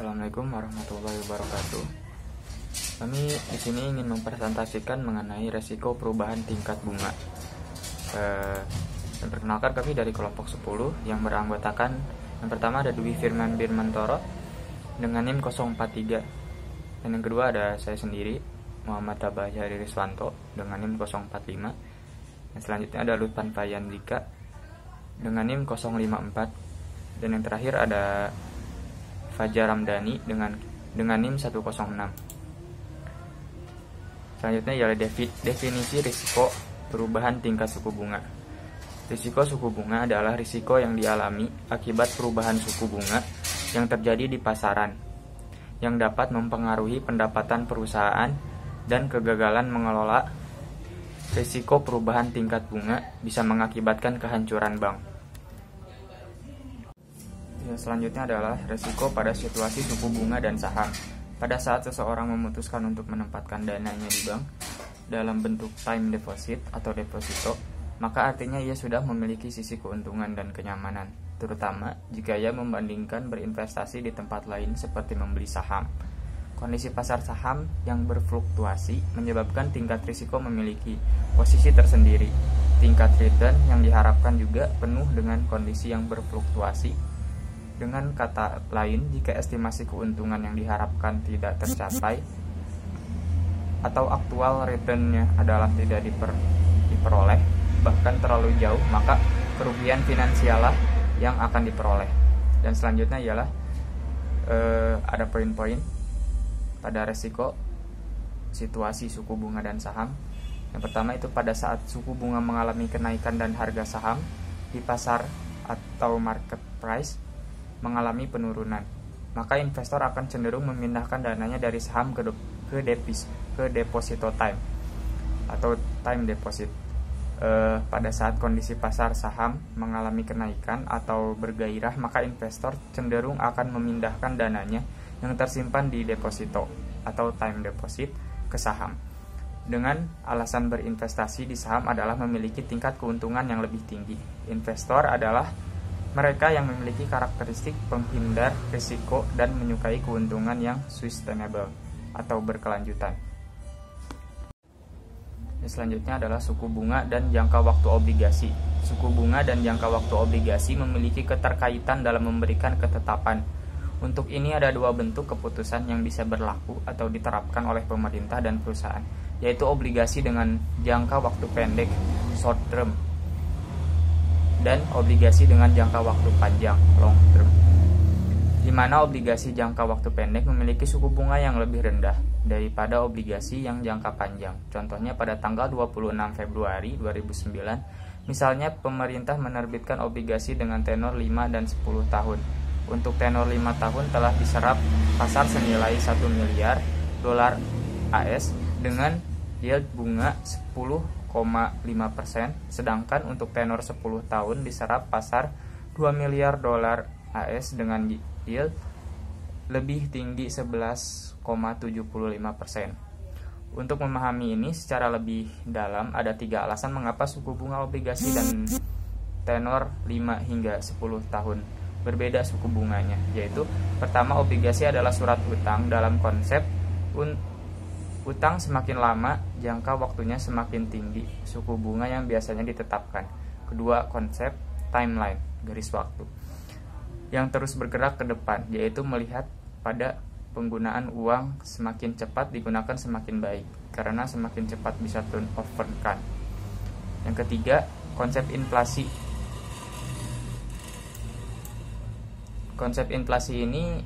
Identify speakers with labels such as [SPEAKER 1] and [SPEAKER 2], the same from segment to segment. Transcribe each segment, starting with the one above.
[SPEAKER 1] Assalamualaikum warahmatullahi wabarakatuh. Kami di sini ingin mempresentasikan mengenai resiko perubahan tingkat bunga. Eh, perkenalkan kami dari kelompok 10 yang beranggotakan yang pertama ada Dwi Firman Birmantoro dengan NIM 043 dan yang kedua ada saya sendiri Muhammad Tabah Riswanto dengan NIM 045 dan selanjutnya ada Lutfan Fayandika dengan NIM 054 dan yang terakhir ada Fajar Ramdhani dengan dengan NIM 106. Selanjutnya ialah definisi risiko perubahan tingkat suku bunga. Risiko suku bunga adalah risiko yang dialami akibat perubahan suku bunga yang terjadi di pasaran, yang dapat mempengaruhi pendapatan perusahaan dan kegagalan mengelola risiko perubahan tingkat bunga bisa mengakibatkan kehancuran bank selanjutnya adalah resiko pada situasi suku bunga dan saham. Pada saat seseorang memutuskan untuk menempatkan dananya di bank dalam bentuk time deposit atau deposito, maka artinya ia sudah memiliki sisi keuntungan dan kenyamanan, terutama jika ia membandingkan berinvestasi di tempat lain seperti membeli saham. Kondisi pasar saham yang berfluktuasi menyebabkan tingkat risiko memiliki posisi tersendiri. Tingkat return yang diharapkan juga penuh dengan kondisi yang berfluktuasi dengan kata lain, jika estimasi keuntungan yang diharapkan tidak tercapai atau aktual returnnya adalah tidak diper, diperoleh, bahkan terlalu jauh, maka kerugian finansialah yang akan diperoleh. Dan selanjutnya ialah eh, ada poin-poin pada resiko situasi suku bunga dan saham. Yang pertama itu pada saat suku bunga mengalami kenaikan dan harga saham di pasar atau market price mengalami penurunan, maka investor akan cenderung memindahkan dananya dari saham ke, ke, depis ke deposito time atau time deposit e, pada saat kondisi pasar saham mengalami kenaikan atau bergairah, maka investor cenderung akan memindahkan dananya yang tersimpan di deposito atau time deposit ke saham. Dengan alasan berinvestasi di saham adalah memiliki tingkat keuntungan yang lebih tinggi. Investor adalah mereka yang memiliki karakteristik penghindar risiko dan menyukai keuntungan yang sustainable atau berkelanjutan. Selanjutnya adalah suku bunga dan jangka waktu obligasi. Suku bunga dan jangka waktu obligasi memiliki keterkaitan dalam memberikan ketetapan. Untuk ini ada dua bentuk keputusan yang bisa berlaku atau diterapkan oleh pemerintah dan perusahaan, yaitu obligasi dengan jangka waktu pendek, short term, dan obligasi dengan jangka waktu panjang long term. Di mana obligasi jangka waktu pendek memiliki suku bunga yang lebih rendah daripada obligasi yang jangka panjang. Contohnya pada tanggal 26 Februari 2009, misalnya pemerintah menerbitkan obligasi dengan tenor 5 dan 10 tahun. Untuk tenor 5 tahun telah diserap pasar senilai 1 miliar dolar AS dengan yield bunga 10 persen, sedangkan untuk tenor 10 tahun diserap pasar 2 miliar dolar AS dengan yield lebih tinggi 11,75 persen. Untuk memahami ini secara lebih dalam, ada tiga alasan mengapa suku bunga obligasi dan tenor 5 hingga 10 tahun berbeda suku bunganya, yaitu pertama obligasi adalah surat utang dalam konsep Utang semakin lama, jangka waktunya semakin tinggi, suku bunga yang biasanya ditetapkan. Kedua, konsep timeline, garis waktu. Yang terus bergerak ke depan, yaitu melihat pada penggunaan uang semakin cepat digunakan semakin baik, karena semakin cepat bisa turn over kan. Yang ketiga, konsep inflasi. Konsep inflasi ini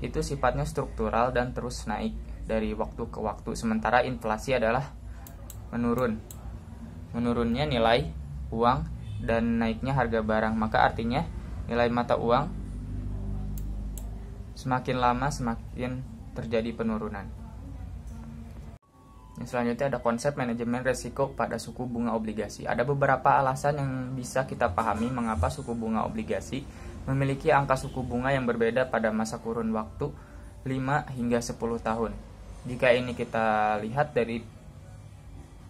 [SPEAKER 1] itu sifatnya struktural dan terus naik dari waktu ke waktu sementara inflasi adalah menurun menurunnya nilai uang dan naiknya harga barang maka artinya nilai mata uang semakin lama semakin terjadi penurunan yang selanjutnya ada konsep manajemen resiko pada suku bunga obligasi. Ada beberapa alasan yang bisa kita pahami mengapa suku bunga obligasi memiliki angka suku bunga yang berbeda pada masa kurun waktu 5 hingga 10 tahun. Jika ini kita lihat dari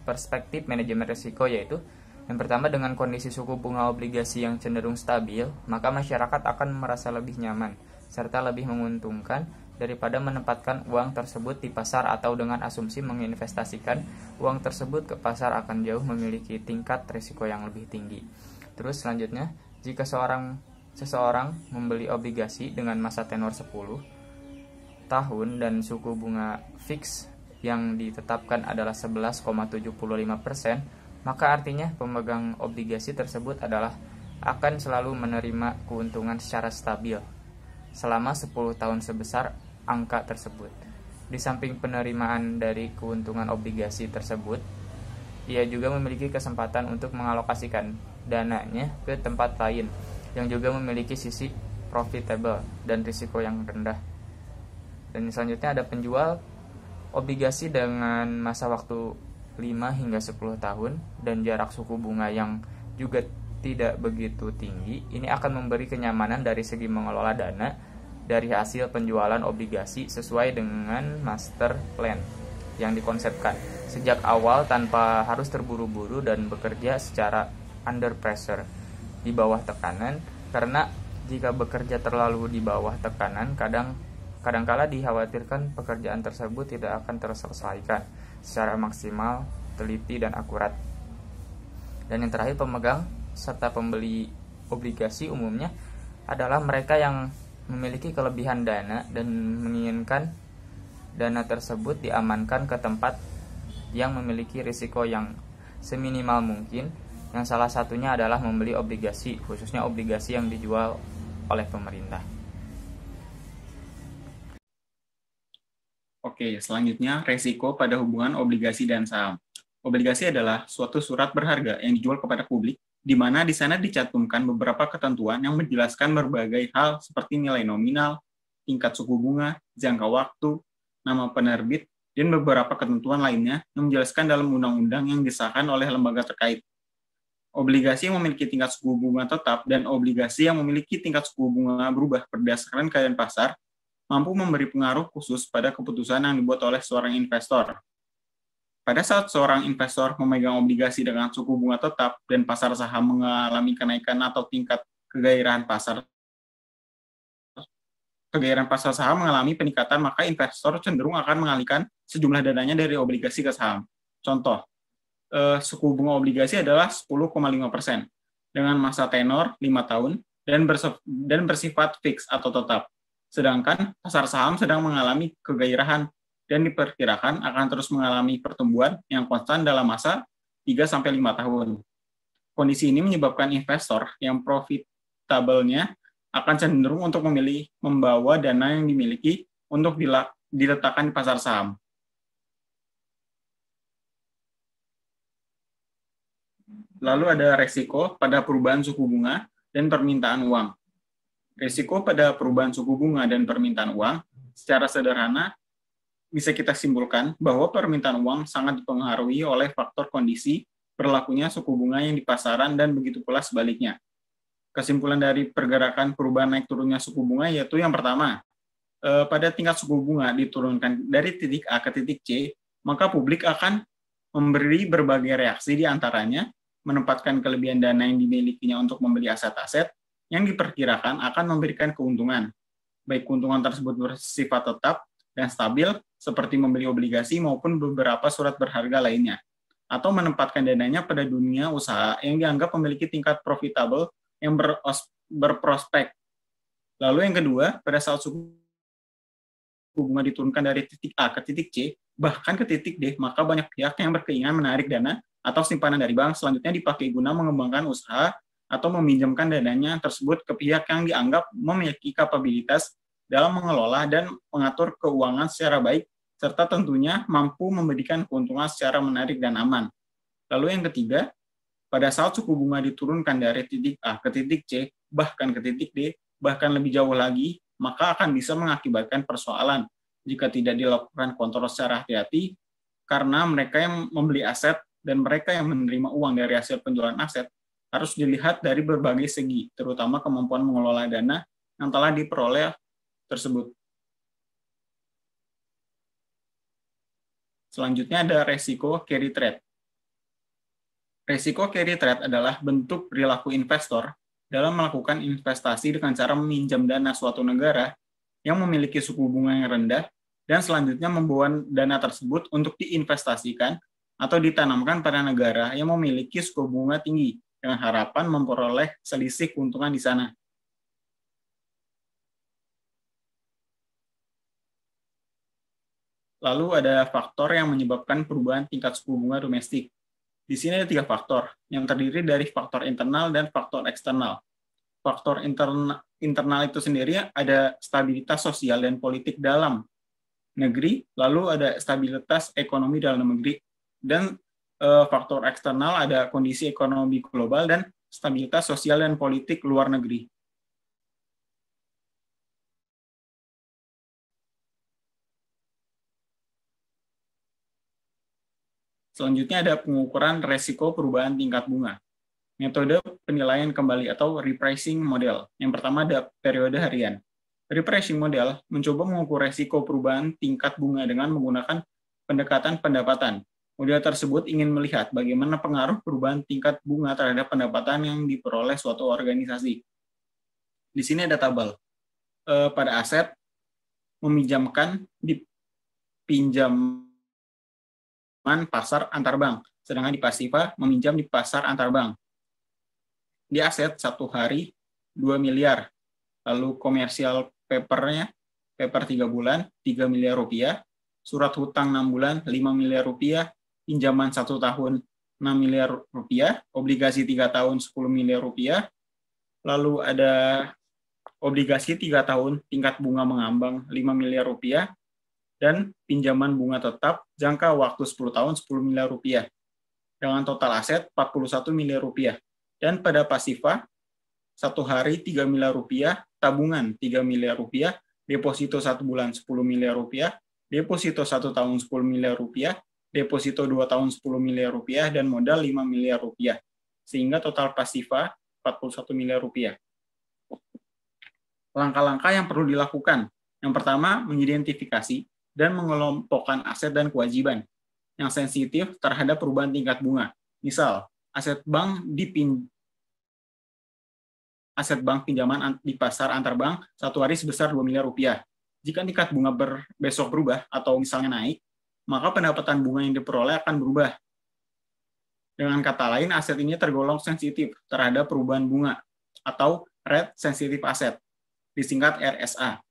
[SPEAKER 1] perspektif manajemen risiko yaitu yang pertama dengan kondisi suku bunga obligasi yang cenderung stabil, maka masyarakat akan merasa lebih nyaman serta lebih menguntungkan daripada menempatkan uang tersebut di pasar atau dengan asumsi menginvestasikan uang tersebut ke pasar akan jauh memiliki tingkat risiko yang lebih tinggi. Terus selanjutnya, jika seorang seseorang membeli obligasi dengan masa tenor 10 tahun dan suku bunga fix yang ditetapkan adalah 11,75%, maka artinya pemegang obligasi tersebut adalah akan selalu menerima keuntungan secara stabil selama 10 tahun sebesar angka tersebut. Di samping penerimaan dari keuntungan obligasi tersebut, ia juga memiliki kesempatan untuk mengalokasikan dananya ke tempat lain yang juga memiliki sisi profitable dan risiko yang rendah dan selanjutnya ada penjual obligasi dengan masa waktu 5 hingga 10 tahun dan jarak suku bunga yang juga tidak begitu tinggi. Ini akan memberi kenyamanan dari segi mengelola dana dari hasil penjualan obligasi sesuai dengan master plan yang dikonsepkan sejak awal tanpa harus terburu-buru dan bekerja secara under pressure di bawah tekanan karena jika bekerja terlalu di bawah tekanan kadang Kadangkala dikhawatirkan pekerjaan tersebut tidak akan terselesaikan secara maksimal, teliti, dan akurat. Dan yang terakhir, pemegang serta pembeli obligasi umumnya adalah mereka yang memiliki kelebihan dana dan menginginkan dana tersebut diamankan ke tempat yang memiliki risiko yang seminimal mungkin yang salah satunya adalah membeli obligasi khususnya obligasi yang dijual oleh pemerintah.
[SPEAKER 2] Oke, selanjutnya resiko pada hubungan obligasi dan saham. Obligasi adalah suatu surat berharga yang dijual kepada publik, di mana di sana dicantumkan beberapa ketentuan yang menjelaskan berbagai hal seperti nilai nominal, tingkat suku bunga, jangka waktu, nama penerbit, dan beberapa ketentuan lainnya yang menjelaskan dalam undang-undang yang disahkan oleh lembaga terkait. Obligasi yang memiliki tingkat suku bunga tetap dan obligasi yang memiliki tingkat suku bunga berubah berdasarkan keadaan pasar mampu memberi pengaruh khusus pada keputusan yang dibuat oleh seorang investor. Pada saat seorang investor memegang obligasi dengan suku bunga tetap dan pasar saham mengalami kenaikan atau tingkat kegairahan pasar, kegairahan pasar saham mengalami peningkatan, maka investor cenderung akan mengalihkan sejumlah dananya dari obligasi ke saham. Contoh, eh, suku bunga obligasi adalah 10,5 persen dengan masa tenor 5 tahun dan, dan bersifat fix atau tetap sedangkan pasar saham sedang mengalami kegairahan dan diperkirakan akan terus mengalami pertumbuhan yang konstan dalam masa 3-5 tahun. Kondisi ini menyebabkan investor yang profitabelnya akan cenderung untuk memilih membawa dana yang dimiliki untuk diletakkan di pasar saham. Lalu ada resiko pada perubahan suku bunga dan permintaan uang. Risiko pada perubahan suku bunga dan permintaan uang secara sederhana bisa kita simpulkan bahwa permintaan uang sangat dipengaruhi oleh faktor kondisi berlakunya suku bunga yang di pasaran dan begitu pula sebaliknya. Kesimpulan dari pergerakan perubahan naik turunnya suku bunga yaitu yang pertama, eh, pada tingkat suku bunga diturunkan dari titik A ke titik C, maka publik akan memberi berbagai reaksi di antaranya menempatkan kelebihan dana yang dimilikinya untuk membeli aset-aset, yang diperkirakan akan memberikan keuntungan. Baik keuntungan tersebut bersifat tetap dan stabil seperti membeli obligasi maupun beberapa surat berharga lainnya atau menempatkan dananya pada dunia usaha yang dianggap memiliki tingkat profitable yang berprospek. Lalu yang kedua, pada saat suku bunga diturunkan dari titik A ke titik C, bahkan ke titik D, maka banyak pihak yang berkeinginan menarik dana atau simpanan dari bank selanjutnya dipakai guna mengembangkan usaha atau meminjamkan dananya tersebut ke pihak yang dianggap memiliki kapabilitas dalam mengelola dan mengatur keuangan secara baik serta tentunya mampu memberikan keuntungan secara menarik dan aman. Lalu yang ketiga, pada saat suku bunga diturunkan dari titik A ke titik C, bahkan ke titik D, bahkan lebih jauh lagi, maka akan bisa mengakibatkan persoalan jika tidak dilakukan kontrol secara hati-hati karena mereka yang membeli aset dan mereka yang menerima uang dari hasil penjualan aset harus dilihat dari berbagai segi, terutama kemampuan mengelola dana yang telah diperoleh tersebut. Selanjutnya ada resiko carry trade. Resiko carry trade adalah bentuk perilaku investor dalam melakukan investasi dengan cara meminjam dana suatu negara yang memiliki suku bunga yang rendah dan selanjutnya membawa dana tersebut untuk diinvestasikan atau ditanamkan pada negara yang memiliki suku bunga tinggi dengan harapan memperoleh selisih keuntungan di sana. Lalu ada faktor yang menyebabkan perubahan tingkat suku bunga domestik. Di sini ada tiga faktor, yang terdiri dari faktor internal dan faktor eksternal. Faktor interna, internal itu sendiri ada stabilitas sosial dan politik dalam negeri, lalu ada stabilitas ekonomi dalam negeri, dan uh, faktor eksternal, ada kondisi ekonomi global, dan stabilitas sosial dan politik luar negeri. Selanjutnya ada pengukuran resiko perubahan tingkat bunga. Metode penilaian kembali atau repricing model. Yang pertama ada periode harian. Repricing model mencoba mengukur resiko perubahan tingkat bunga dengan menggunakan pendekatan pendapatan. Model tersebut ingin melihat bagaimana pengaruh perubahan tingkat bunga terhadap pendapatan yang diperoleh suatu organisasi. Di sini ada tabel. E, pada aset, meminjamkan, di pinjaman pasar antar bank. Sedangkan di pasiva, meminjam di pasar antar bank. Di aset, satu hari 2 miliar. Lalu komersial papernya, paper 3 bulan, 3 miliar rupiah. Surat hutang 6 bulan, 5 miliar rupiah pinjaman satu tahun 6 miliar rupiah, obligasi tiga tahun 10 miliar rupiah, lalu ada obligasi tiga tahun tingkat bunga mengambang 5 miliar rupiah, dan pinjaman bunga tetap jangka waktu 10 tahun 10 miliar rupiah, dengan total aset 41 miliar rupiah. Dan pada pasifa, satu hari 3 miliar rupiah, tabungan 3 miliar rupiah, deposito satu bulan 10 miliar rupiah, deposito satu tahun 10 miliar rupiah, deposito 2 tahun 10 miliar rupiah, dan modal 5 miliar rupiah. Sehingga total pasiva 41 miliar rupiah. Langkah-langkah yang perlu dilakukan. Yang pertama, mengidentifikasi dan mengelompokkan aset dan kewajiban yang sensitif terhadap perubahan tingkat bunga. Misal, aset bank dipin aset bank pinjaman di pasar antar bank satu hari sebesar 2 miliar rupiah. Jika tingkat bunga ber, besok berubah atau misalnya naik, maka pendapatan bunga yang diperoleh akan berubah. Dengan kata lain, aset ini tergolong sensitif terhadap perubahan bunga atau red Sensitive Asset, disingkat RSA,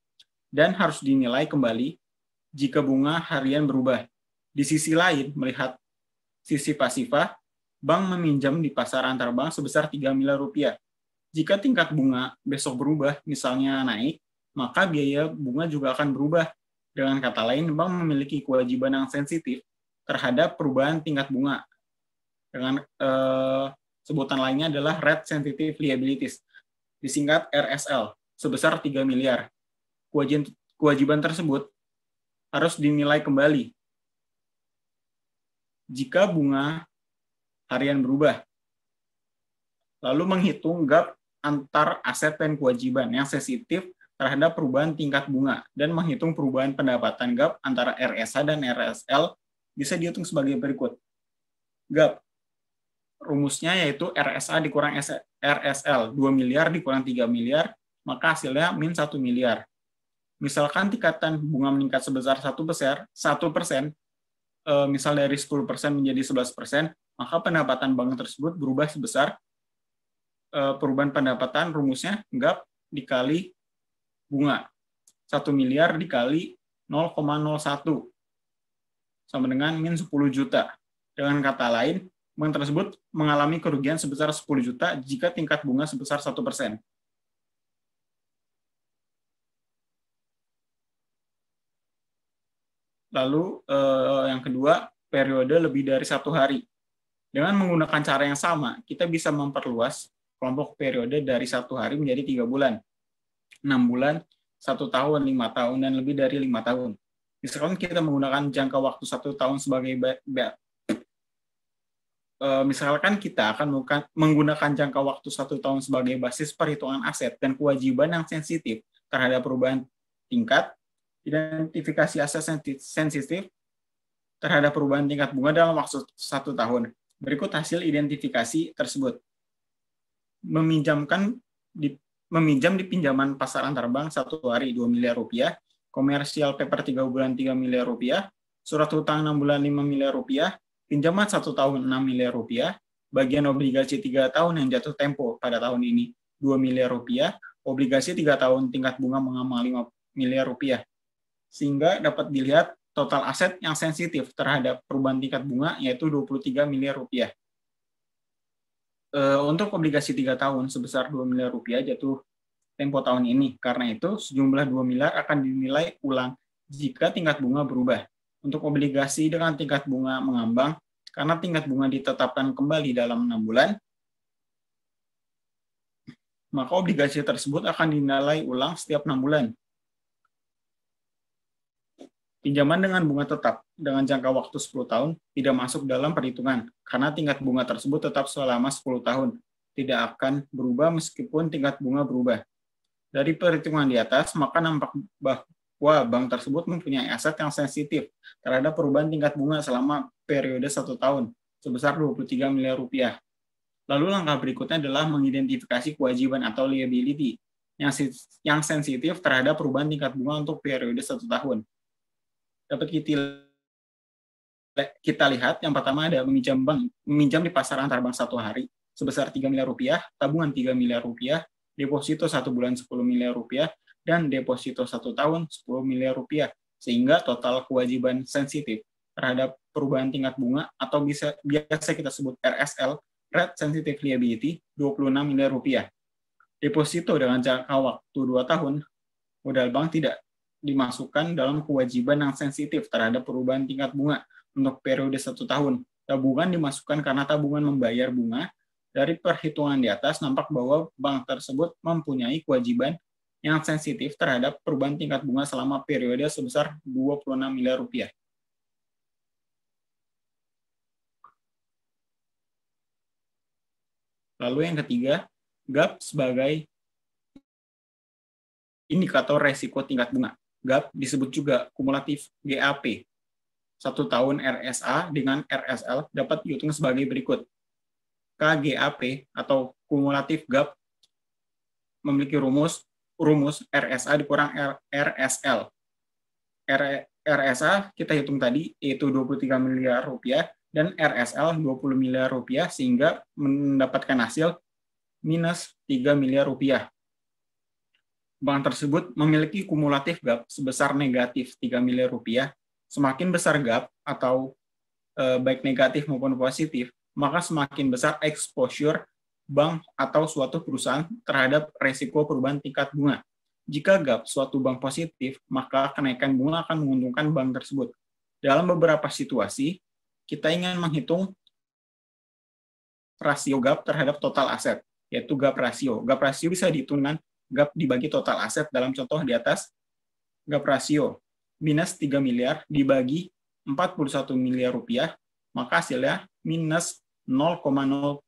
[SPEAKER 2] dan harus dinilai kembali jika bunga harian berubah. Di sisi lain, melihat sisi pasiva, bank meminjam di pasar antar bank sebesar 3 miliar rupiah. Jika tingkat bunga besok berubah, misalnya naik, maka biaya bunga juga akan berubah dengan kata lain, bank memiliki kewajiban yang sensitif terhadap perubahan tingkat bunga. Dengan eh, sebutan lainnya adalah red Sensitive Liabilities, disingkat RSL, sebesar 3 miliar. Kewajiban, kewajiban tersebut harus dinilai kembali jika bunga harian berubah. Lalu menghitung gap antar aset dan kewajiban yang sensitif terhadap perubahan tingkat bunga dan menghitung perubahan pendapatan gap antara RSA dan RSL bisa dihitung sebagai berikut. Gap rumusnya yaitu RSA dikurang RSL 2 miliar dikurang 3 miliar maka hasilnya min 1 miliar. Misalkan tingkatan bunga meningkat sebesar 1 besar 1 persen eh, misal dari 10 persen menjadi 11 persen, maka pendapatan bank tersebut berubah sebesar eh, perubahan pendapatan rumusnya gap dikali bunga. 1 miliar dikali 0,01 sama dengan min 10 juta. Dengan kata lain, bank tersebut mengalami kerugian sebesar 10 juta jika tingkat bunga sebesar 1 persen. Lalu eh, yang kedua, periode lebih dari satu hari. Dengan menggunakan cara yang sama, kita bisa memperluas kelompok periode dari satu hari menjadi tiga bulan enam bulan, satu tahun, lima tahun, dan lebih dari lima tahun. Misalkan kita menggunakan jangka waktu satu tahun sebagai eh, misalkan kita akan menggunakan jangka waktu satu tahun sebagai basis perhitungan aset dan kewajiban yang sensitif terhadap perubahan tingkat, identifikasi aset sensitif terhadap perubahan tingkat bunga dalam waktu satu tahun. Berikut hasil identifikasi tersebut. Meminjamkan di meminjam di pinjaman pasar antar bank satu hari 2 miliar rupiah, komersial paper 3 bulan 3 miliar rupiah, surat hutang 6 bulan 5 miliar rupiah, pinjaman 1 tahun 6 miliar rupiah, bagian obligasi 3 tahun yang jatuh tempo pada tahun ini 2 miliar rupiah, obligasi 3 tahun tingkat bunga mengamal 5 miliar rupiah. Sehingga dapat dilihat total aset yang sensitif terhadap perubahan tingkat bunga yaitu 23 miliar rupiah uh, untuk obligasi tiga tahun sebesar 2 miliar rupiah jatuh tempo tahun ini. Karena itu, sejumlah 2 miliar akan dinilai ulang jika tingkat bunga berubah. Untuk obligasi dengan tingkat bunga mengambang, karena tingkat bunga ditetapkan kembali dalam enam bulan, maka obligasi tersebut akan dinilai ulang setiap enam bulan. Pinjaman dengan bunga tetap dengan jangka waktu 10 tahun tidak masuk dalam perhitungan karena tingkat bunga tersebut tetap selama 10 tahun, tidak akan berubah meskipun tingkat bunga berubah. Dari perhitungan di atas, maka nampak bahwa bank tersebut mempunyai aset yang sensitif terhadap perubahan tingkat bunga selama periode satu tahun sebesar 23 miliar rupiah. Lalu langkah berikutnya adalah mengidentifikasi kewajiban atau liability yang, sensitif terhadap perubahan tingkat bunga untuk periode satu tahun dapat kita lihat yang pertama ada meminjam bank meminjam di pasar antar bank satu hari sebesar 3 miliar rupiah, tabungan 3 miliar rupiah, deposito satu bulan 10 miliar rupiah, dan deposito satu tahun 10 miliar rupiah, sehingga total kewajiban sensitif terhadap perubahan tingkat bunga atau bisa biasa kita sebut RSL, Rate Sensitive Liability, 26 miliar rupiah. Deposito dengan jangka waktu 2 tahun, modal bank tidak dimasukkan dalam kewajiban yang sensitif terhadap perubahan tingkat bunga untuk periode satu tahun. Tabungan dimasukkan karena tabungan membayar bunga. Dari perhitungan di atas, nampak bahwa bank tersebut mempunyai kewajiban yang sensitif terhadap perubahan tingkat bunga selama periode sebesar 26 miliar rupiah. Lalu yang ketiga, GAP sebagai indikator resiko tingkat bunga. GAP disebut juga kumulatif GAP. Satu tahun RSA dengan RSL dapat dihitung sebagai berikut. KGAP atau kumulatif GAP memiliki rumus rumus RSA dikurang R, RSL. R, RSA kita hitung tadi yaitu 23 miliar rupiah dan RSL 20 miliar rupiah sehingga mendapatkan hasil minus 3 miliar rupiah bank tersebut memiliki kumulatif gap sebesar negatif 3 miliar rupiah, semakin besar gap atau eh, baik negatif maupun positif, maka semakin besar exposure bank atau suatu perusahaan terhadap resiko perubahan tingkat bunga. Jika gap suatu bank positif, maka kenaikan bunga akan menguntungkan bank tersebut. Dalam beberapa situasi, kita ingin menghitung rasio gap terhadap total aset, yaitu gap rasio. Gap rasio bisa dihitung gap dibagi total aset dalam contoh di atas gap rasio minus 3 miliar dibagi 41 miliar rupiah, maka hasilnya minus 0,073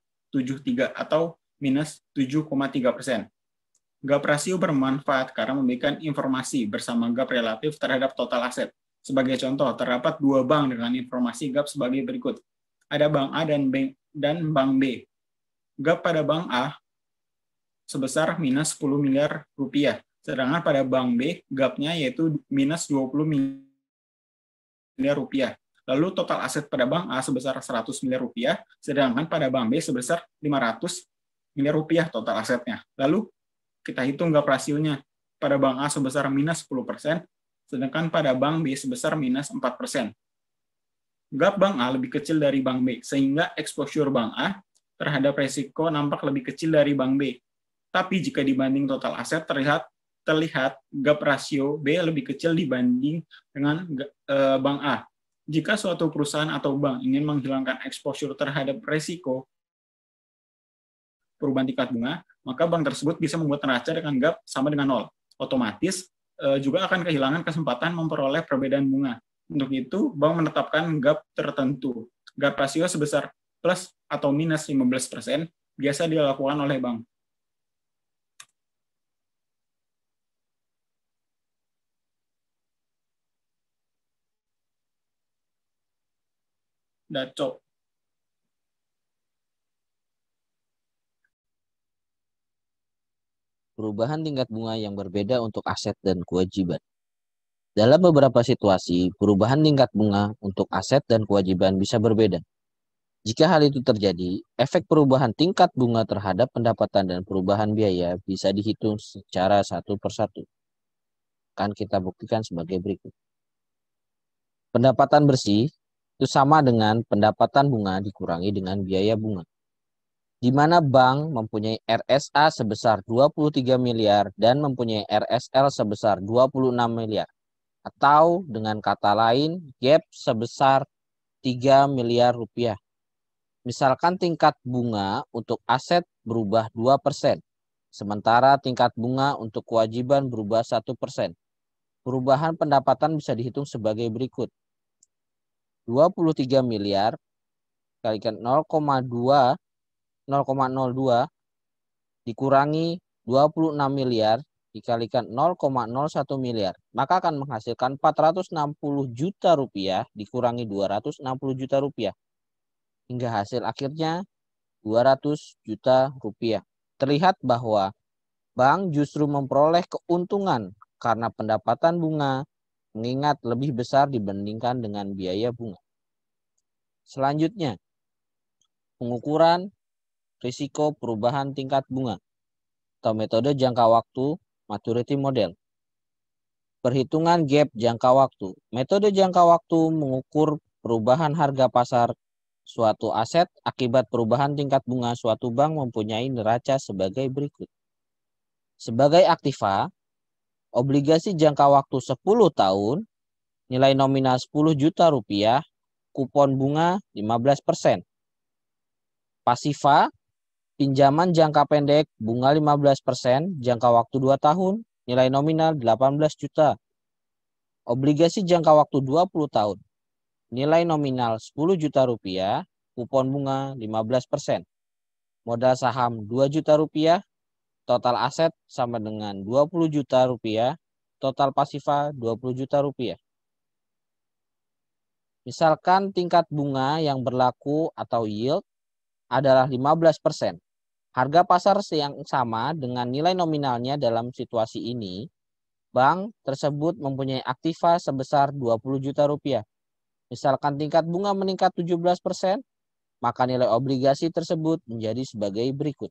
[SPEAKER 2] atau minus 7,3 persen. Gap rasio bermanfaat karena memberikan informasi bersama gap relatif terhadap total aset. Sebagai contoh, terdapat dua bank dengan informasi gap sebagai berikut. Ada bank A dan dan bank B. Gap pada bank A sebesar minus 10 miliar rupiah. Sedangkan pada Bank B, gapnya yaitu minus 20 miliar rupiah. Lalu total aset pada Bank A sebesar 100 miliar rupiah, sedangkan pada Bank B sebesar 500 miliar rupiah total asetnya. Lalu kita hitung gap rasionya. Pada Bank A sebesar minus 10%, persen, sedangkan pada Bank B sebesar minus 4% persen. gap bank A lebih kecil dari bank B, sehingga exposure bank A terhadap resiko nampak lebih kecil dari bank B. Tapi jika dibanding total aset terlihat terlihat gap rasio B lebih kecil dibanding dengan eh, bank A. Jika suatu perusahaan atau bank ingin menghilangkan exposure terhadap resiko perubahan tingkat bunga, maka bank tersebut bisa membuat neraca dengan gap sama dengan nol. Otomatis eh, juga akan kehilangan kesempatan memperoleh perbedaan bunga. Untuk itu, bank menetapkan gap tertentu. Gap rasio sebesar plus atau minus 15% biasa dilakukan oleh bank. Dacok.
[SPEAKER 3] Perubahan tingkat bunga yang berbeda untuk aset dan kewajiban. Dalam beberapa situasi, perubahan tingkat bunga untuk aset dan kewajiban bisa berbeda. Jika hal itu terjadi, efek perubahan tingkat bunga terhadap pendapatan dan perubahan biaya bisa dihitung secara satu persatu. Kan kita buktikan sebagai berikut. Pendapatan bersih itu sama dengan pendapatan bunga dikurangi dengan biaya bunga. Di mana bank mempunyai RSA sebesar 23 miliar dan mempunyai RSL sebesar 26 miliar. Atau dengan kata lain, gap sebesar 3 miliar rupiah. Misalkan tingkat bunga untuk aset berubah 2 persen, sementara tingkat bunga untuk kewajiban berubah 1 persen. Perubahan pendapatan bisa dihitung sebagai berikut. 23 miliar kalikan 0,2 0,02 dikurangi 26 miliar dikalikan 0,01 miliar, maka akan menghasilkan 460 juta rupiah dikurangi 260 juta rupiah. Hingga hasil akhirnya 200 juta rupiah. Terlihat bahwa bank justru memperoleh keuntungan karena pendapatan bunga mengingat lebih besar dibandingkan dengan biaya bunga. Selanjutnya, pengukuran risiko perubahan tingkat bunga atau metode jangka waktu maturity model. Perhitungan gap jangka waktu. Metode jangka waktu mengukur perubahan harga pasar suatu aset akibat perubahan tingkat bunga suatu bank mempunyai neraca sebagai berikut. Sebagai aktiva, obligasi jangka waktu 10 tahun, nilai nominal 10 juta rupiah, kupon bunga 15%. Pasiva, pinjaman jangka pendek bunga 15%, jangka waktu 2 tahun, nilai nominal 18 juta. Obligasi jangka waktu 20 tahun, nilai nominal 10 juta rupiah, kupon bunga 15%. Modal saham 2 juta rupiah, Total aset sama dengan 20 juta rupiah. Total pasiva 20 juta rupiah. Misalkan tingkat bunga yang berlaku atau yield adalah 15%. Harga pasar yang sama dengan nilai nominalnya dalam situasi ini, bank tersebut mempunyai aktiva sebesar 20 juta rupiah. Misalkan tingkat bunga meningkat 17%, maka nilai obligasi tersebut menjadi sebagai berikut.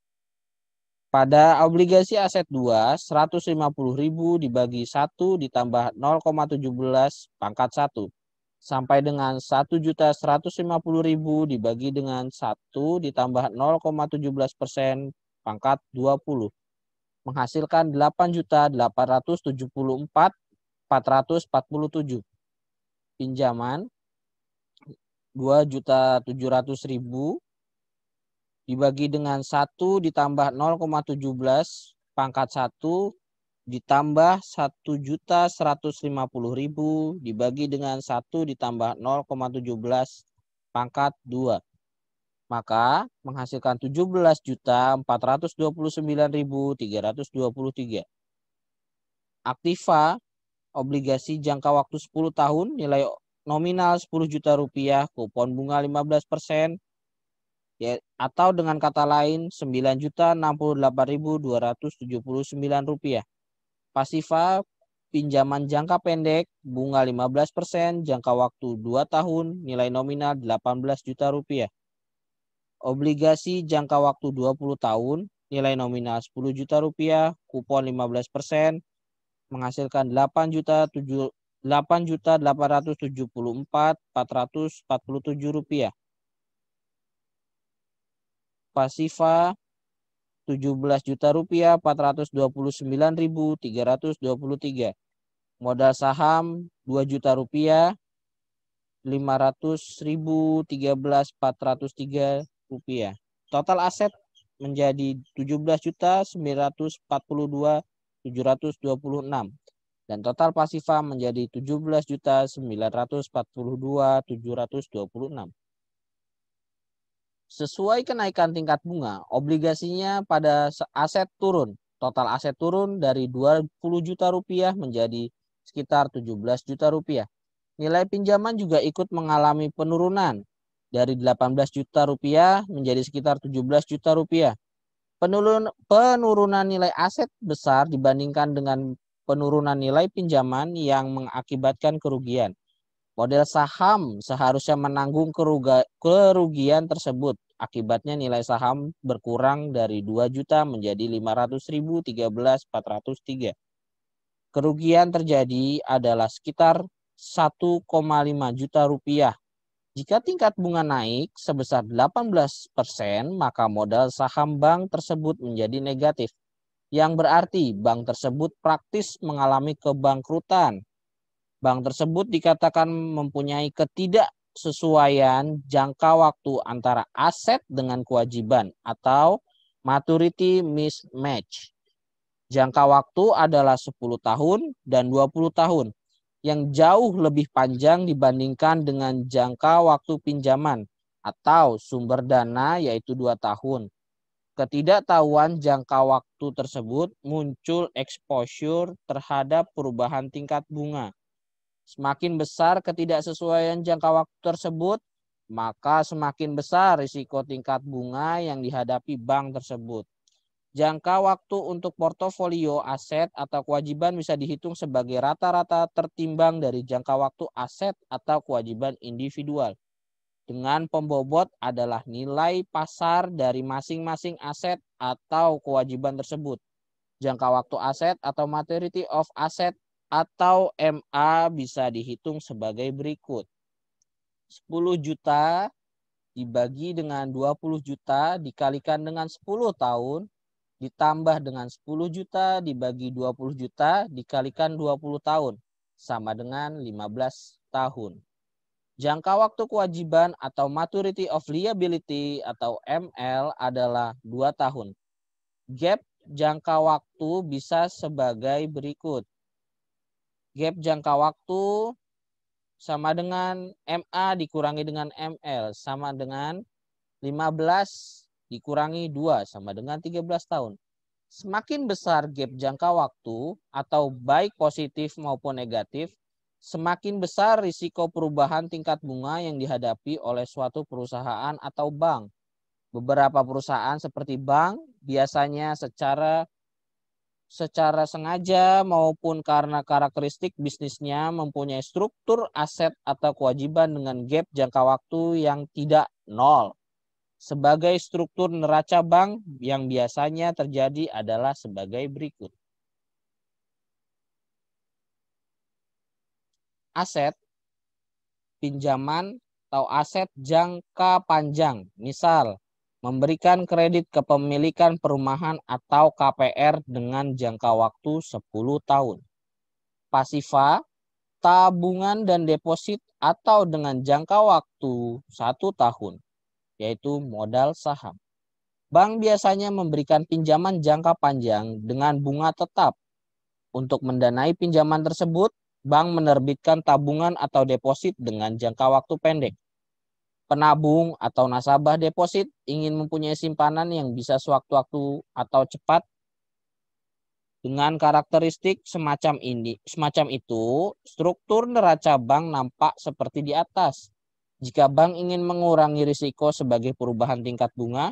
[SPEAKER 3] Pada obligasi aset 2, 150.000 dibagi 1 ditambah 0,17 pangkat 1 sampai dengan 1.150.000 dibagi dengan 1 ditambah 0,17 persen pangkat 20 menghasilkan 8.874.447 pinjaman 2.700.000 dibagi dengan 1 ditambah 0,17 pangkat 1 ditambah 1.150.000 dibagi dengan 1 ditambah 0,17 pangkat 2. Maka menghasilkan 17.429.323. Aktiva obligasi jangka waktu 10 tahun nilai nominal 10 juta rupiah, kupon bunga 15 persen, ya, atau dengan kata lain 9.068.279 rupiah. pinjaman jangka pendek bunga 15%, jangka waktu 2 tahun, nilai nominal 18 juta rupiah. Obligasi jangka waktu 20 tahun, nilai nominal 10 juta rupiah, kupon 15%, menghasilkan 8 juta juta 8.874.447 rupiah pasiva 17 juta rupiah 429.323. Modal saham 2 juta rupiah 500.013.403 rupiah. Total aset menjadi 17 juta 942.726 dan total pasiva menjadi 17 juta 942.726. Sesuai kenaikan tingkat bunga, obligasinya pada aset turun. Total aset turun dari 20 juta rupiah menjadi sekitar 17 juta rupiah. Nilai pinjaman juga ikut mengalami penurunan dari 18 juta rupiah menjadi sekitar 17 juta rupiah. Penurun, penurunan nilai aset besar dibandingkan dengan penurunan nilai pinjaman yang mengakibatkan kerugian. Model saham seharusnya menanggung kerugian tersebut. Akibatnya nilai saham berkurang dari 2 juta menjadi 500.013.403. Kerugian terjadi adalah sekitar 1,5 juta rupiah. Jika tingkat bunga naik sebesar 18%, maka modal saham bank tersebut menjadi negatif, yang berarti bank tersebut praktis mengalami kebangkrutan Bank tersebut dikatakan mempunyai ketidaksesuaian jangka waktu antara aset dengan kewajiban atau maturity mismatch. Jangka waktu adalah 10 tahun dan 20 tahun yang jauh lebih panjang dibandingkan dengan jangka waktu pinjaman atau sumber dana yaitu 2 tahun. Ketidaktahuan jangka waktu tersebut muncul exposure terhadap perubahan tingkat bunga Semakin besar ketidaksesuaian jangka waktu tersebut, maka semakin besar risiko tingkat bunga yang dihadapi bank tersebut. Jangka waktu untuk portofolio aset atau kewajiban bisa dihitung sebagai rata-rata tertimbang dari jangka waktu aset atau kewajiban individual. Dengan pembobot adalah nilai pasar dari masing-masing aset atau kewajiban tersebut. Jangka waktu aset atau maturity of asset atau MA bisa dihitung sebagai berikut. 10 juta dibagi dengan 20 juta dikalikan dengan 10 tahun ditambah dengan 10 juta dibagi 20 juta dikalikan 20 tahun sama dengan 15 tahun. Jangka waktu kewajiban atau maturity of liability atau ML adalah 2 tahun. Gap jangka waktu bisa sebagai berikut gap jangka waktu sama dengan MA dikurangi dengan ML sama dengan 15 dikurangi 2 sama dengan 13 tahun. Semakin besar gap jangka waktu atau baik positif maupun negatif, semakin besar risiko perubahan tingkat bunga yang dihadapi oleh suatu perusahaan atau bank. Beberapa perusahaan seperti bank biasanya secara secara sengaja maupun karena karakteristik bisnisnya mempunyai struktur aset atau kewajiban dengan gap jangka waktu yang tidak nol. Sebagai struktur neraca bank yang biasanya terjadi adalah sebagai berikut. Aset, pinjaman, atau aset jangka panjang. Misal, memberikan kredit kepemilikan perumahan atau KPR dengan jangka waktu 10 tahun. Pasiva, tabungan dan deposit atau dengan jangka waktu 1 tahun, yaitu modal saham. Bank biasanya memberikan pinjaman jangka panjang dengan bunga tetap. Untuk mendanai pinjaman tersebut, bank menerbitkan tabungan atau deposit dengan jangka waktu pendek penabung atau nasabah deposit ingin mempunyai simpanan yang bisa sewaktu-waktu atau cepat dengan karakteristik semacam ini, semacam itu, struktur neraca bank nampak seperti di atas. Jika bank ingin mengurangi risiko sebagai perubahan tingkat bunga,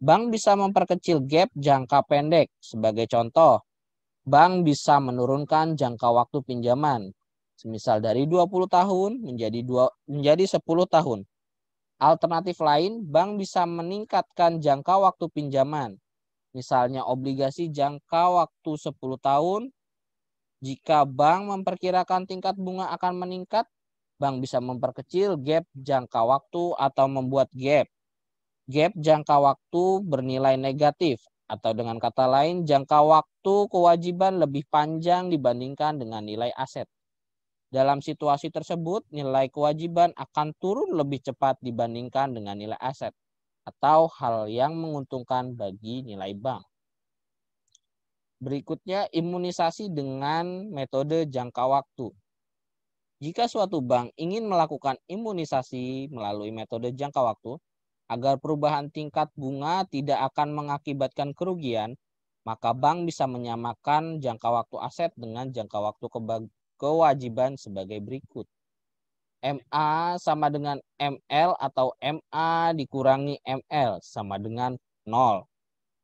[SPEAKER 3] bank bisa memperkecil gap jangka pendek. Sebagai contoh, bank bisa menurunkan jangka waktu pinjaman, semisal dari 20 tahun menjadi 2, menjadi 10 tahun Alternatif lain, bank bisa meningkatkan jangka waktu pinjaman. Misalnya obligasi jangka waktu 10 tahun. Jika bank memperkirakan tingkat bunga akan meningkat, bank bisa memperkecil gap jangka waktu atau membuat gap. Gap jangka waktu bernilai negatif atau dengan kata lain jangka waktu kewajiban lebih panjang dibandingkan dengan nilai aset. Dalam situasi tersebut, nilai kewajiban akan turun lebih cepat dibandingkan dengan nilai aset atau hal yang menguntungkan bagi nilai bank. Berikutnya, imunisasi dengan metode jangka waktu. Jika suatu bank ingin melakukan imunisasi melalui metode jangka waktu agar perubahan tingkat bunga tidak akan mengakibatkan kerugian, maka bank bisa menyamakan jangka waktu aset dengan jangka waktu kewajiban sebagai berikut. MA sama dengan ML atau MA dikurangi ML sama dengan 0.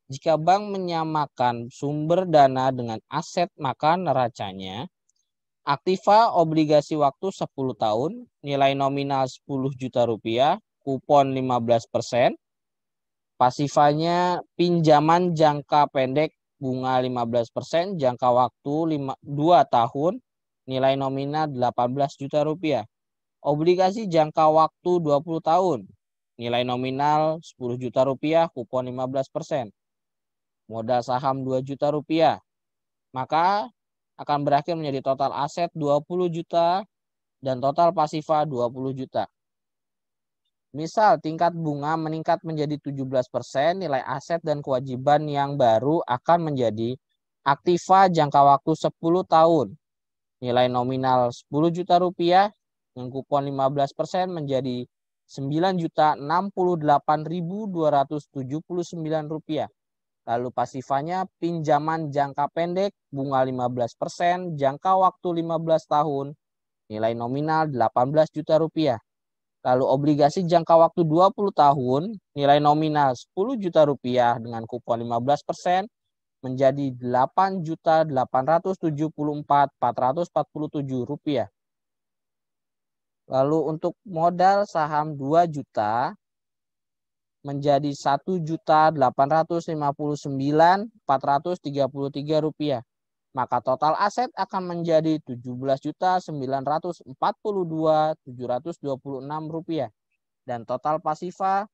[SPEAKER 3] Jika bank menyamakan sumber dana dengan aset maka neracanya aktiva obligasi waktu 10 tahun, nilai nominal 10 juta rupiah, kupon 15 persen, pasifanya pinjaman jangka pendek bunga 15 persen, jangka waktu 5, 2 tahun, nilai nominal 18 juta rupiah. Obligasi jangka waktu 20 tahun, nilai nominal 10 juta rupiah, kupon 15 persen. Modal saham 2 juta rupiah, maka akan berakhir menjadi total aset 20 juta dan total pasiva 20 juta. Misal tingkat bunga meningkat menjadi 17%, persen, nilai aset dan kewajiban yang baru akan menjadi aktiva jangka waktu 10 tahun. Nilai nominal 10 juta rupiah dengan kupon 15% menjadi juta 9.068.279 rupiah. Lalu pasifanya pinjaman jangka pendek bunga 15%, jangka waktu 15 tahun, nilai nominal 18 juta rupiah. Lalu obligasi jangka waktu 20 tahun, nilai nominal 10 juta rupiah dengan kupon 15%, menjadi Rp8.874.447. Lalu untuk modal saham 2 juta menjadi Rp1.859.433. Maka total aset akan menjadi Rp17.942.726 dan total pasifa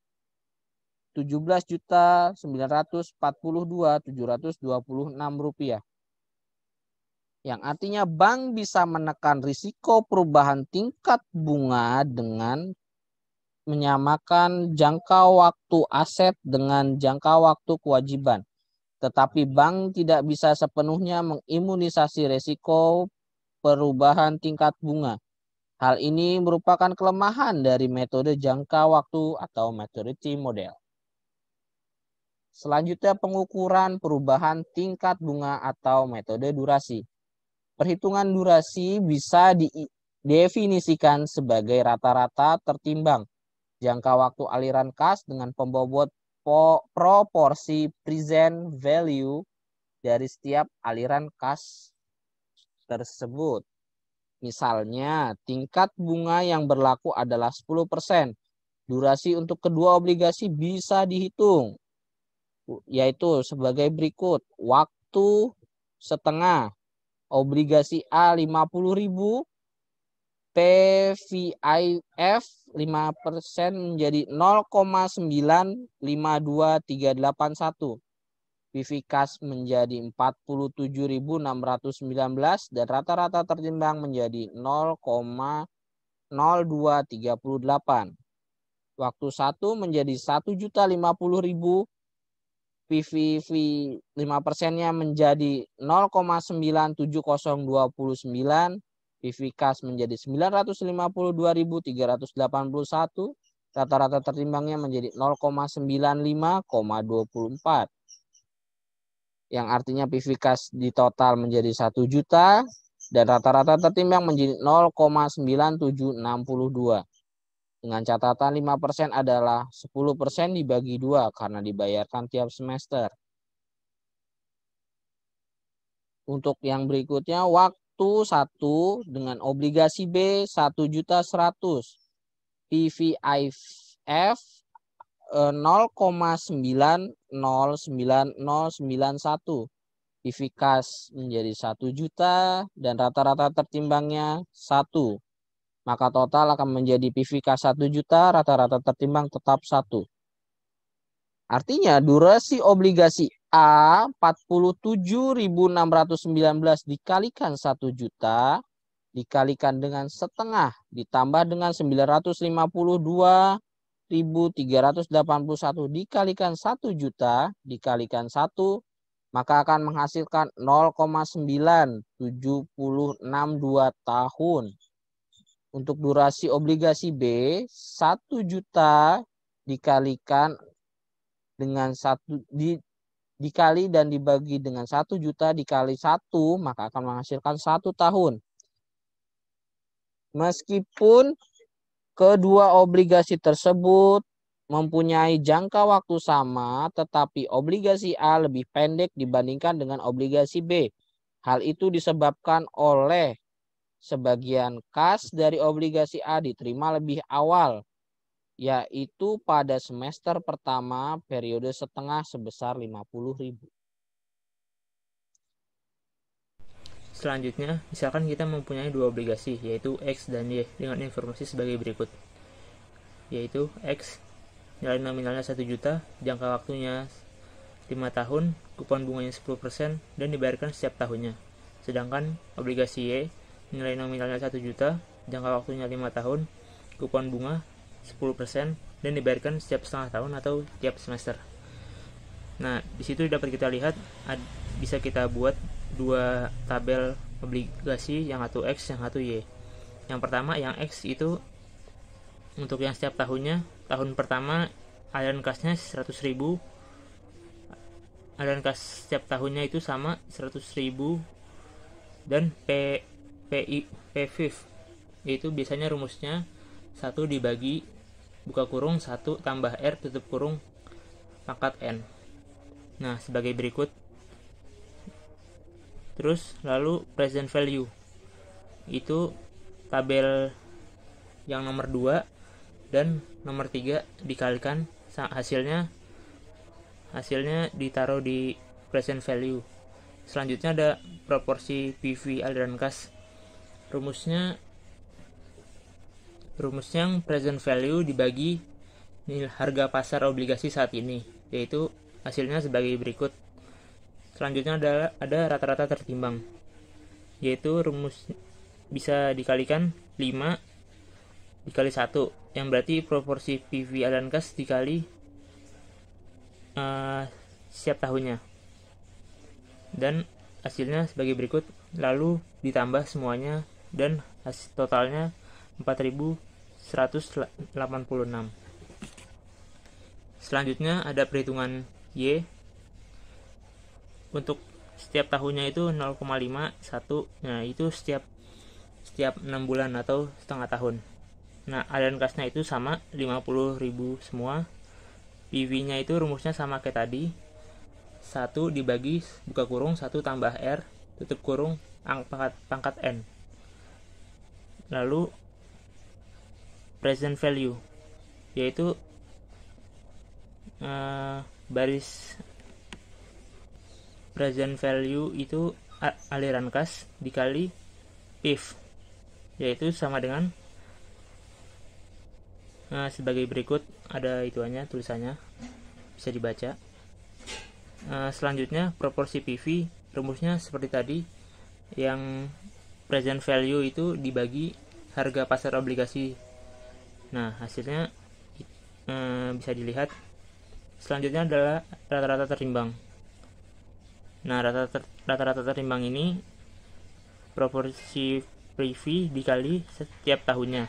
[SPEAKER 3] 17.942.726 rupiah. Yang artinya bank bisa menekan risiko perubahan tingkat bunga dengan menyamakan jangka waktu aset dengan jangka waktu kewajiban. Tetapi bank tidak bisa sepenuhnya mengimunisasi risiko perubahan tingkat bunga. Hal ini merupakan kelemahan dari metode jangka waktu atau maturity model. Selanjutnya pengukuran perubahan tingkat bunga atau metode durasi. Perhitungan durasi bisa didefinisikan sebagai rata-rata tertimbang jangka waktu aliran kas dengan pembobot proporsi present value dari setiap aliran kas tersebut. Misalnya, tingkat bunga yang berlaku adalah 10%. Durasi untuk kedua obligasi bisa dihitung yaitu sebagai berikut. Waktu setengah, obligasi A 50.000, PVIF 5% menjadi 0,952381. PVKAS menjadi 47.619 dan rata-rata terjembang menjadi 0,0238. Waktu satu menjadi satu juta lima puluh ribu PVV 5 persennya menjadi 0,97029, PV kas menjadi 952.381, rata-rata tertimbangnya menjadi 0,95,24. Yang artinya PV kas di total menjadi 1 juta dan rata-rata tertimbang menjadi 0,9762 dengan catatan 5% adalah 10% dibagi dua karena dibayarkan tiap semester. Untuk yang berikutnya, waktu 1 dengan obligasi B 1.100. PVIF 0,909091. PV menjadi 1 juta dan rata-rata tertimbangnya 1 maka total akan menjadi PVK 1 juta, rata-rata tertimbang tetap 1. Artinya durasi obligasi A 47.619 dikalikan 1 juta dikalikan dengan setengah ditambah dengan 952.381 dikalikan 1 juta dikalikan 1 maka akan menghasilkan 0,9762 tahun. Untuk durasi obligasi B, 1 juta dikalikan dengan satu di, dikali dan dibagi dengan satu juta dikali satu maka akan menghasilkan satu tahun. Meskipun kedua obligasi tersebut mempunyai jangka waktu sama, tetapi obligasi A lebih pendek dibandingkan dengan obligasi B. Hal itu disebabkan oleh sebagian kas dari obligasi A diterima lebih awal, yaitu pada semester pertama periode setengah sebesar 50.000.
[SPEAKER 4] Selanjutnya, misalkan kita mempunyai dua obligasi, yaitu X dan Y, dengan informasi sebagai berikut. Yaitu X, nilai nominalnya 1 juta, jangka waktunya 5 tahun, kupon bunganya 10%, dan dibayarkan setiap tahunnya. Sedangkan obligasi Y, nilai nominalnya 1 juta, jangka waktunya 5 tahun, kupon bunga 10%, dan dibayarkan setiap setengah tahun atau tiap semester. Nah, di situ dapat kita lihat ad, bisa kita buat dua tabel obligasi yang satu X, yang satu Y. Yang pertama yang X itu untuk yang setiap tahunnya, tahun pertama aliran kasnya 100.000 aliran kas setiap tahunnya itu sama 100.000 dan P PI P5 yaitu biasanya rumusnya 1 dibagi buka kurung 1 tambah R tutup kurung pangkat N. Nah, sebagai berikut. Terus lalu present value. Itu tabel yang nomor 2 dan nomor 3 dikalikan hasilnya hasilnya ditaruh di present value. Selanjutnya ada proporsi PV aliran gas rumusnya rumus yang present value dibagi nilai harga pasar obligasi saat ini yaitu hasilnya sebagai berikut selanjutnya ada ada rata-rata tertimbang yaitu rumus bisa dikalikan 5 dikali 1 yang berarti proporsi PV dan kas dikali uh, setiap tahunnya dan hasilnya sebagai berikut lalu ditambah semuanya dan hasil totalnya 4186. Selanjutnya ada perhitungan Y. Untuk setiap tahunnya itu 0,5 1. Nah, itu setiap setiap 6 bulan atau setengah tahun. Nah, aliran kasnya itu sama 50.000 semua. PV-nya itu rumusnya sama kayak tadi. 1 dibagi buka kurung 1 tambah R tutup kurung pangkat pangkat N lalu present value yaitu uh, baris present value itu aliran kas dikali if yaitu sama dengan nah sebagai berikut ada ituannya tulisannya bisa dibaca nah, selanjutnya proporsi PV rumusnya seperti tadi yang present value itu dibagi harga pasar obligasi nah hasilnya e, bisa dilihat selanjutnya adalah rata-rata terimbang nah rata-rata terimbang ini proporsi privy dikali setiap tahunnya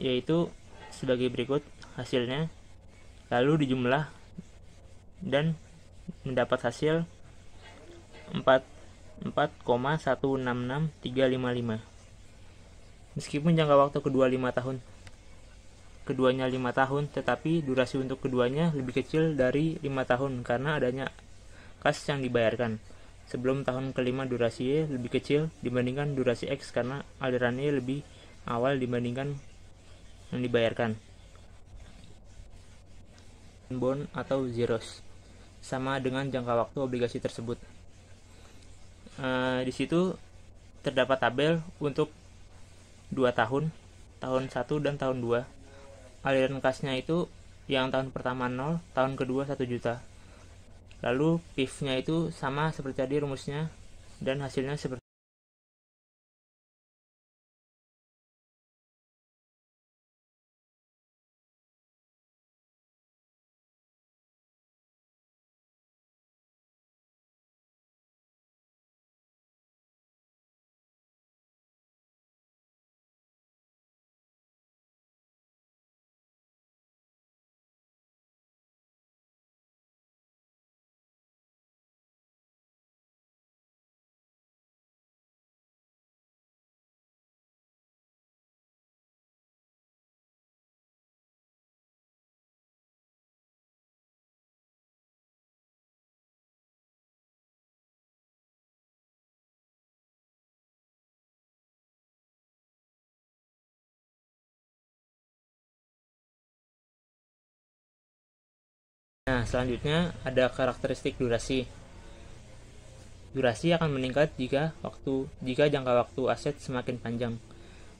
[SPEAKER 4] yaitu sebagai berikut hasilnya lalu dijumlah dan mendapat hasil 4 4,166355. Meskipun jangka waktu kedua 5 tahun. Keduanya 5 tahun, tetapi durasi untuk keduanya lebih kecil dari 5 tahun karena adanya kas yang dibayarkan. Sebelum tahun kelima durasi Y lebih kecil dibandingkan durasi X karena alirannya lebih awal dibandingkan yang dibayarkan. Bond atau zeros sama dengan jangka waktu obligasi tersebut uh, di situ terdapat tabel untuk dua tahun tahun satu dan tahun dua aliran kasnya itu yang tahun pertama nol tahun kedua satu juta lalu pif nya itu sama seperti tadi rumusnya dan hasilnya seperti Nah, selanjutnya ada karakteristik durasi. Durasi akan meningkat jika waktu jika jangka waktu aset semakin panjang,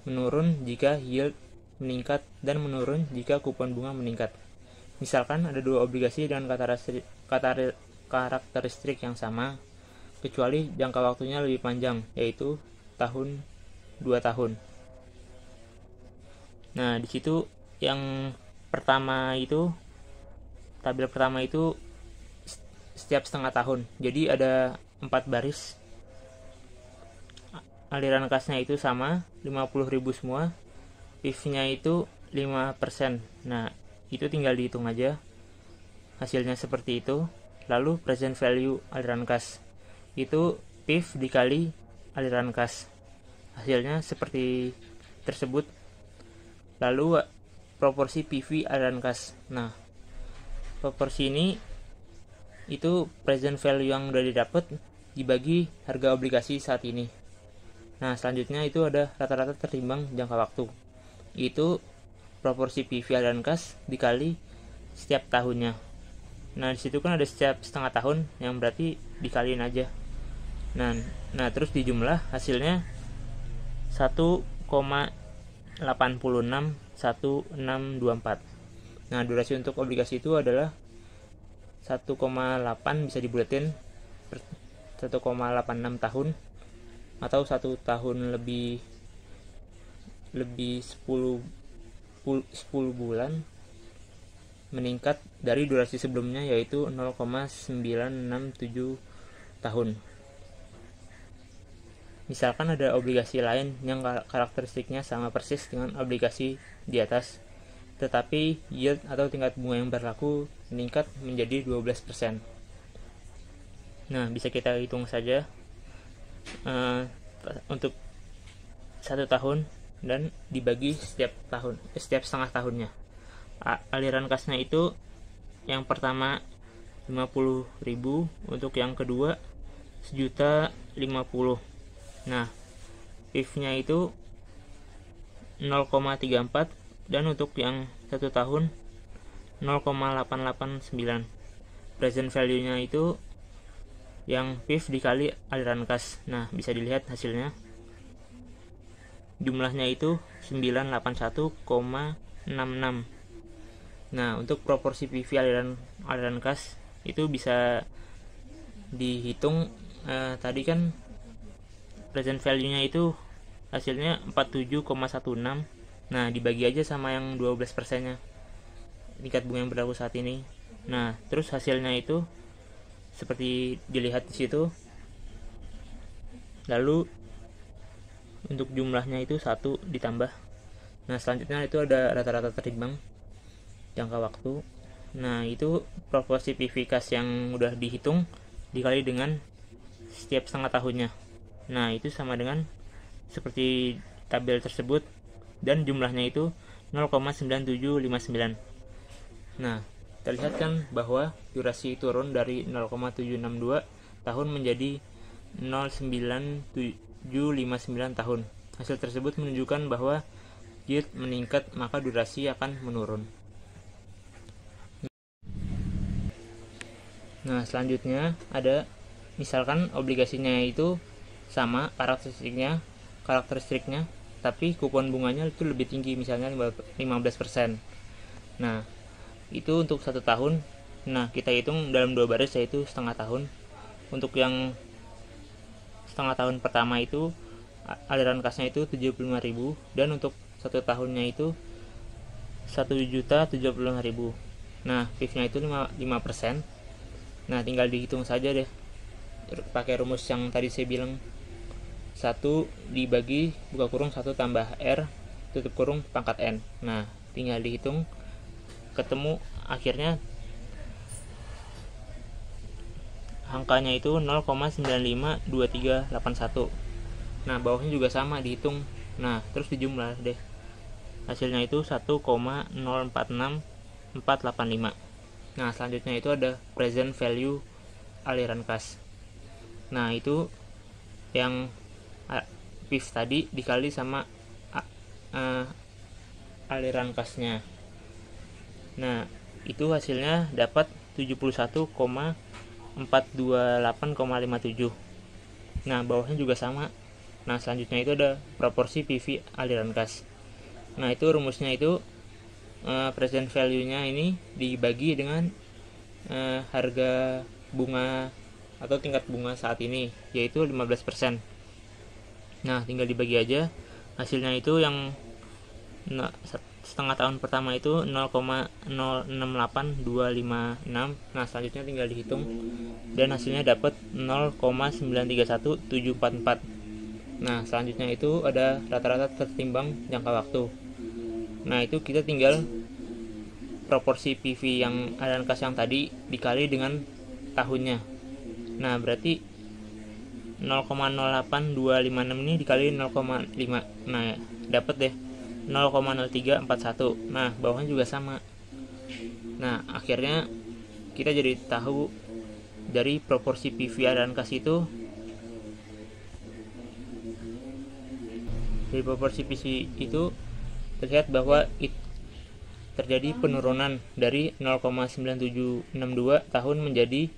[SPEAKER 4] menurun jika yield meningkat dan menurun jika kupon bunga meningkat. Misalkan ada dua obligasi dengan karakteristik, karakteristik yang sama, kecuali jangka waktunya lebih panjang, yaitu tahun dua tahun. Nah, di situ yang pertama itu tabel pertama itu setiap setengah tahun. Jadi ada empat baris. Aliran kasnya itu sama, 50.000 semua. If-nya itu 5%. Nah, itu tinggal dihitung aja. Hasilnya seperti itu. Lalu present value aliran kas. Itu PIF dikali aliran kas. Hasilnya seperti tersebut. Lalu proporsi PV aliran kas. Nah, Proporsi ini itu present value yang udah didapat dibagi harga obligasi saat ini. Nah, selanjutnya itu ada rata-rata terimbang jangka waktu. Itu proporsi PV dan kas dikali setiap tahunnya. Nah, disitu kan ada setiap setengah tahun yang berarti dikaliin aja. Nah, nah terus dijumlah hasilnya 1,861624. Nah, durasi untuk obligasi itu adalah 1,8 bisa dibulatin 1,86 tahun atau satu tahun lebih lebih 10 10 bulan meningkat dari durasi sebelumnya yaitu 0,967 tahun. Misalkan ada obligasi lain yang karakteristiknya sama persis dengan obligasi di atas tetapi yield atau tingkat bunga yang berlaku meningkat menjadi 12%. Nah, bisa kita hitung saja uh, untuk satu tahun dan dibagi setiap tahun, eh, setiap setengah tahunnya. Aliran kasnya itu yang pertama 50.000, untuk yang kedua sejuta 50. Nah, if-nya itu 0,34 dan untuk yang satu tahun 0,889 present value nya itu yang PIF dikali aliran kas nah bisa dilihat hasilnya jumlahnya itu 981,66 nah untuk proporsi PV aliran aliran kas itu bisa dihitung eh, tadi kan present value nya itu hasilnya 47,16 Nah, dibagi aja sama yang 12 persennya tingkat bunga yang berlaku saat ini. Nah, terus hasilnya itu seperti dilihat di situ. Lalu untuk jumlahnya itu satu ditambah. Nah, selanjutnya itu ada rata-rata terimbang jangka waktu. Nah, itu proporsi PV kas yang udah dihitung dikali dengan setiap setengah tahunnya. Nah, itu sama dengan seperti tabel tersebut dan jumlahnya itu 0,9759 nah terlihat kan bahwa durasi turun dari 0,762 tahun menjadi 09759 tahun hasil tersebut menunjukkan bahwa yield meningkat maka durasi akan menurun Nah, selanjutnya ada misalkan obligasinya itu sama karakteristiknya, karakteristiknya tapi kupon bunganya itu lebih tinggi misalnya 15%. Nah, itu untuk satu tahun. Nah, kita hitung dalam dua baris yaitu setengah tahun. Untuk yang setengah tahun pertama itu aliran kasnya itu 75.000 dan untuk satu tahunnya itu 1.075.000. Nah, PIF-nya itu 5%. Nah, tinggal dihitung saja deh pakai rumus yang tadi saya bilang 1 dibagi buka kurung 1 tambah R tutup kurung pangkat N nah tinggal dihitung ketemu akhirnya angkanya itu 0,952381 nah bawahnya juga sama dihitung nah terus dijumlah deh hasilnya itu 1,046485 nah selanjutnya itu ada present value aliran kas nah itu yang wave tadi dikali sama uh, aliran kasnya. Nah, itu hasilnya dapat 71,428,57. Nah, bawahnya juga sama. Nah, selanjutnya itu ada proporsi PV aliran kas. Nah, itu rumusnya itu uh, present value-nya ini dibagi dengan uh, harga bunga atau tingkat bunga saat ini, yaitu 15% nah tinggal dibagi aja hasilnya itu yang setengah tahun pertama itu 0,068256 nah selanjutnya tinggal dihitung dan hasilnya dapat 0,931744 nah selanjutnya itu ada rata-rata tertimbang jangka waktu nah itu kita tinggal proporsi PV yang ada eh, angka yang tadi dikali dengan tahunnya nah berarti 0,08256 ini dikali 0,5 nah dapat deh 0,0341 nah bawahnya juga sama nah akhirnya kita jadi tahu dari proporsi PVR dan kas itu dari proporsi PC itu terlihat bahwa it, terjadi penurunan dari 0,9762 tahun menjadi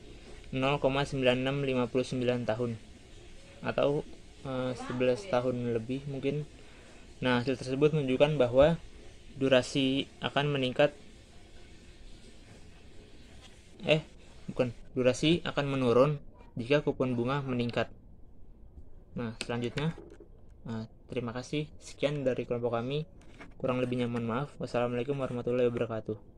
[SPEAKER 4] 0,9659 tahun atau uh, eh, 11 tahun lebih mungkin. Nah, hasil tersebut menunjukkan bahwa durasi akan meningkat eh bukan durasi akan menurun jika kupon bunga meningkat. Nah, selanjutnya nah, terima kasih sekian dari kelompok kami. Kurang lebihnya mohon maaf. Wassalamualaikum warahmatullahi wabarakatuh.